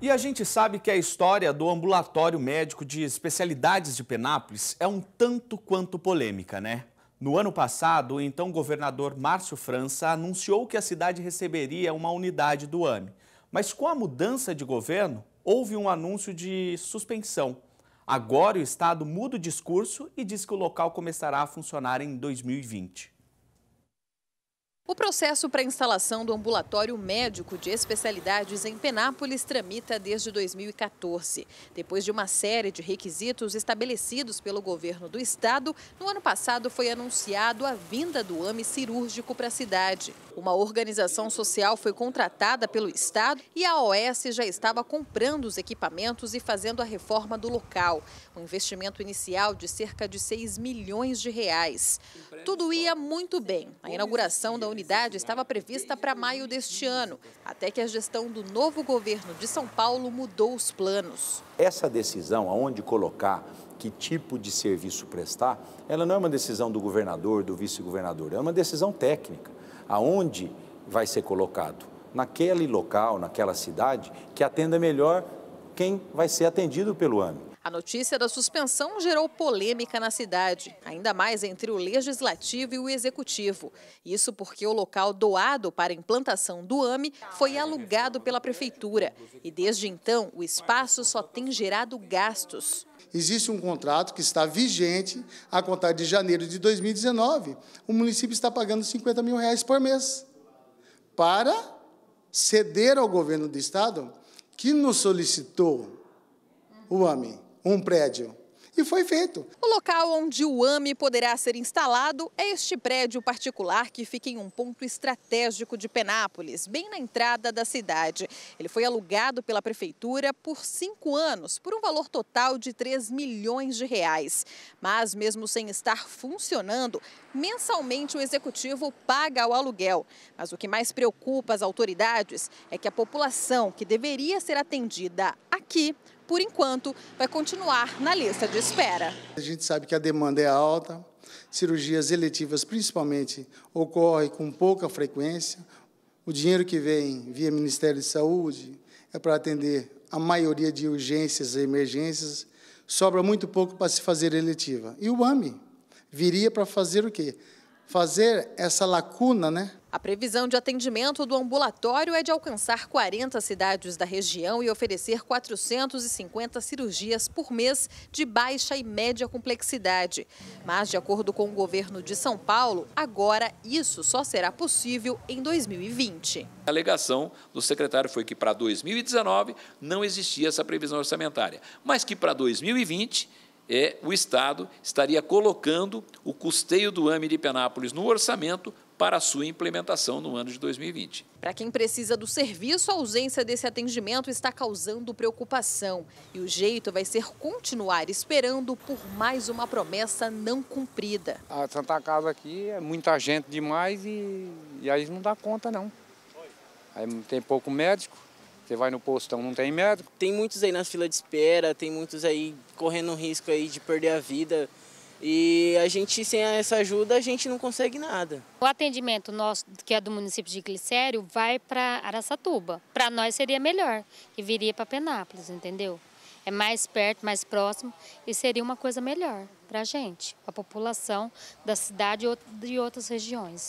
E a gente sabe que a história do ambulatório médico de especialidades de Penápolis é um tanto quanto polêmica, né? No ano passado, o então governador Márcio França anunciou que a cidade receberia uma unidade do AME. Mas com a mudança de governo, houve um anúncio de suspensão. Agora o Estado muda o discurso e diz que o local começará a funcionar em 2020. O processo para a instalação do ambulatório médico de especialidades em Penápolis tramita desde 2014, depois de uma série de requisitos estabelecidos pelo governo do estado. No ano passado foi anunciado a vinda do AME cirúrgico para a cidade. Uma organização social foi contratada pelo estado e a OS já estava comprando os equipamentos e fazendo a reforma do local, um investimento inicial de cerca de 6 milhões de reais. Tudo ia muito bem. A inauguração da unidade estava prevista para maio deste ano, até que a gestão do novo governo de São Paulo mudou os planos. Essa decisão, aonde colocar, que tipo de serviço prestar, ela não é uma decisão do governador, do vice-governador, é uma decisão técnica. Aonde vai ser colocado? Naquele local, naquela cidade, que atenda melhor quem vai ser atendido pelo AME. A notícia da suspensão gerou polêmica na cidade, ainda mais entre o legislativo e o executivo. Isso porque o local doado para implantação do AME foi alugado pela prefeitura e desde então o espaço só tem gerado gastos. Existe um contrato que está vigente a contar de janeiro de 2019. O município está pagando 50 mil reais por mês para ceder ao governo do estado que nos solicitou o AME um prédio. E foi feito. O local onde o AME poderá ser instalado é este prédio particular que fica em um ponto estratégico de Penápolis, bem na entrada da cidade. Ele foi alugado pela prefeitura por cinco anos, por um valor total de 3 milhões de reais. Mas, mesmo sem estar funcionando, mensalmente o executivo paga o aluguel. Mas o que mais preocupa as autoridades é que a população que deveria ser atendida que, por enquanto, vai continuar na lista de espera. A gente sabe que a demanda é alta, cirurgias eletivas principalmente ocorrem com pouca frequência. O dinheiro que vem via Ministério de Saúde é para atender a maioria de urgências e emergências. Sobra muito pouco para se fazer eletiva. E o AME viria para fazer o quê? fazer essa lacuna, né? A previsão de atendimento do ambulatório é de alcançar 40 cidades da região e oferecer 450 cirurgias por mês de baixa e média complexidade. Mas, de acordo com o governo de São Paulo, agora isso só será possível em 2020. A alegação do secretário foi que para 2019 não existia essa previsão orçamentária, mas que para 2020 é, o Estado estaria colocando o custeio do AME de Penápolis no orçamento para sua implementação no ano de 2020. Para quem precisa do serviço, a ausência desse atendimento está causando preocupação. E o jeito vai ser continuar esperando por mais uma promessa não cumprida. A Santa Casa aqui é muita gente demais e, e aí não dá conta, não. Aí tem pouco médico, você vai no posto, então não tem médico. Tem muitos aí na fila de espera, tem muitos aí correndo risco aí de perder a vida. E a gente, sem essa ajuda, a gente não consegue nada. O atendimento nosso, que é do município de Glicério, vai para Araçatuba. Para nós seria melhor, e viria para Penápolis, entendeu? É mais perto, mais próximo, e seria uma coisa melhor para a gente, para a população da cidade e de outras regiões.